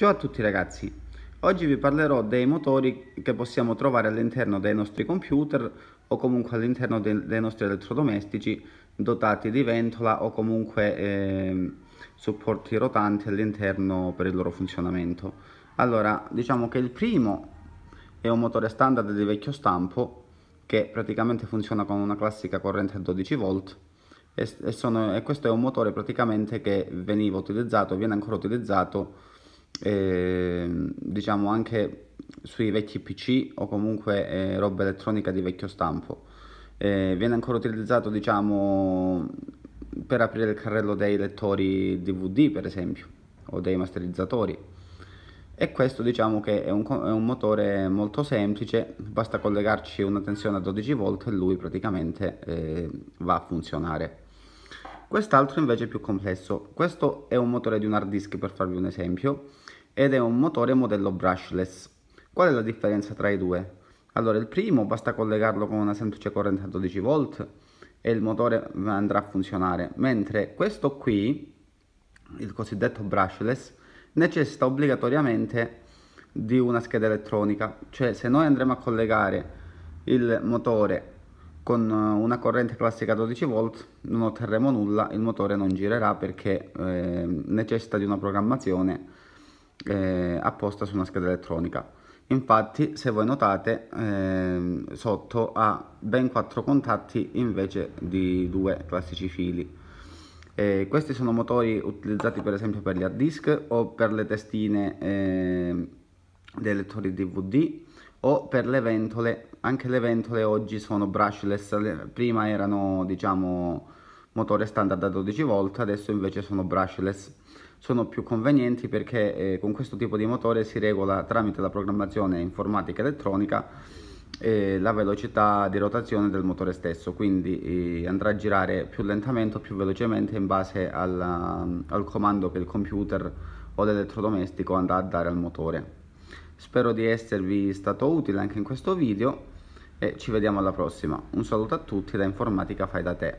Ciao a tutti ragazzi, oggi vi parlerò dei motori che possiamo trovare all'interno dei nostri computer o comunque all'interno de dei nostri elettrodomestici dotati di ventola o comunque eh, supporti rotanti all'interno per il loro funzionamento. Allora, diciamo che il primo è un motore standard di vecchio stampo che praticamente funziona con una classica corrente a 12 volt e, sono, e questo è un motore praticamente che veniva utilizzato, viene ancora utilizzato eh, diciamo anche sui vecchi PC o comunque eh, roba elettronica di vecchio stampo. Eh, viene ancora utilizzato diciamo per aprire il carrello dei lettori DVD per esempio o dei masterizzatori e questo diciamo che è un, è un motore molto semplice basta collegarci una tensione a 12 volt e lui praticamente eh, va a funzionare Quest'altro invece è più complesso. Questo è un motore di un hard disk per farvi un esempio ed è un motore modello brushless. Qual è la differenza tra i due? Allora il primo basta collegarlo con una semplice corrente a 12 volt e il motore andrà a funzionare, mentre questo qui, il cosiddetto brushless, necessita obbligatoriamente di una scheda elettronica, cioè se noi andremo a collegare il motore con eh, una corrente classica 12 volt non otterremo nulla il motore non girerà perché eh, necessita di una programmazione eh, apposta su una scheda elettronica infatti se voi notate eh, sotto ha ben 4 contatti invece di due classici fili eh, questi sono motori utilizzati per esempio per gli hard disk o per le testine eh, dei lettori DVD o per le ventole anche le ventole oggi sono brushless prima erano diciamo motore standard da 12 volt adesso invece sono brushless sono più convenienti perché eh, con questo tipo di motore si regola tramite la programmazione informatica elettronica eh, la velocità di rotazione del motore stesso quindi eh, andrà a girare più lentamente o più velocemente in base alla, al comando che il computer o l'elettrodomestico andrà a dare al motore Spero di esservi stato utile anche in questo video e ci vediamo alla prossima. Un saluto a tutti da Informatica Fai da Te.